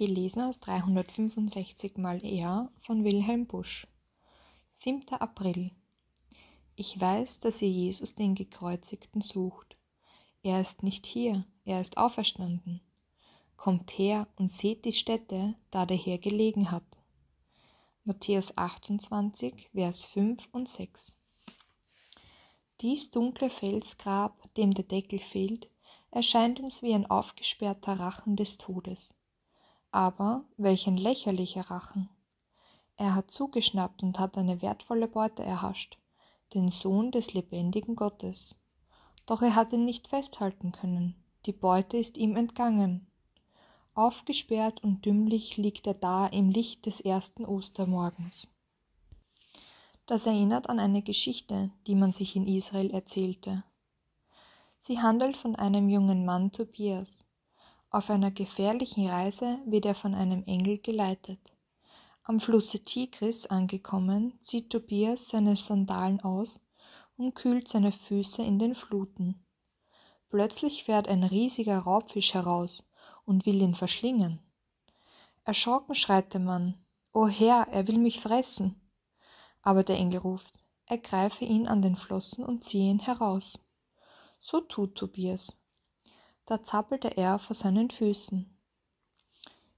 Gelesen aus 365 Mal er von Wilhelm Busch. 7. April. Ich weiß, dass ihr Jesus den Gekreuzigten sucht. Er ist nicht hier, er ist auferstanden. Kommt her und seht die Stätte, da der Herr gelegen hat. Matthäus 28, Vers 5 und 6. Dies dunkle Felsgrab, dem der Deckel fehlt, erscheint uns wie ein aufgesperrter Rachen des Todes. Aber welch ein lächerlicher Rachen! Er hat zugeschnappt und hat eine wertvolle Beute erhascht, den Sohn des lebendigen Gottes. Doch er hat ihn nicht festhalten können, die Beute ist ihm entgangen. Aufgesperrt und dümmlich liegt er da im Licht des ersten Ostermorgens. Das erinnert an eine Geschichte, die man sich in Israel erzählte. Sie handelt von einem jungen Mann Tobias, auf einer gefährlichen Reise wird er von einem Engel geleitet. Am Flusse Tigris angekommen, zieht Tobias seine Sandalen aus und kühlt seine Füße in den Fluten. Plötzlich fährt ein riesiger Raubfisch heraus und will ihn verschlingen. Erschrocken schreit der Mann, O Herr, er will mich fressen. Aber der Engel ruft, ergreife ihn an den Flossen und ziehe ihn heraus. So tut Tobias da zappelte er vor seinen Füßen.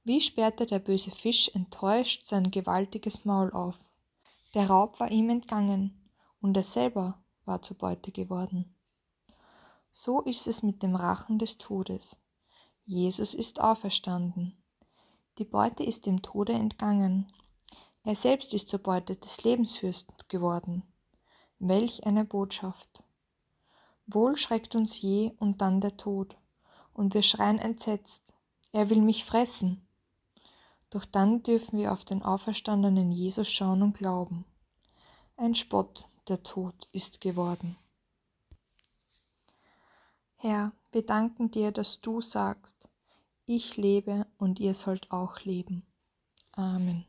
Wie sperrte der böse Fisch enttäuscht sein gewaltiges Maul auf. Der Raub war ihm entgangen, und er selber war zur Beute geworden. So ist es mit dem Rachen des Todes. Jesus ist auferstanden. Die Beute ist dem Tode entgangen. Er selbst ist zur Beute des Lebensfürsten geworden. Welch eine Botschaft. Wohl schreckt uns je und dann der Tod und wir schreien entsetzt, er will mich fressen. Doch dann dürfen wir auf den auferstandenen Jesus schauen und glauben. Ein Spott, der Tod ist geworden. Herr, wir danken dir, dass du sagst, ich lebe und ihr sollt auch leben. Amen.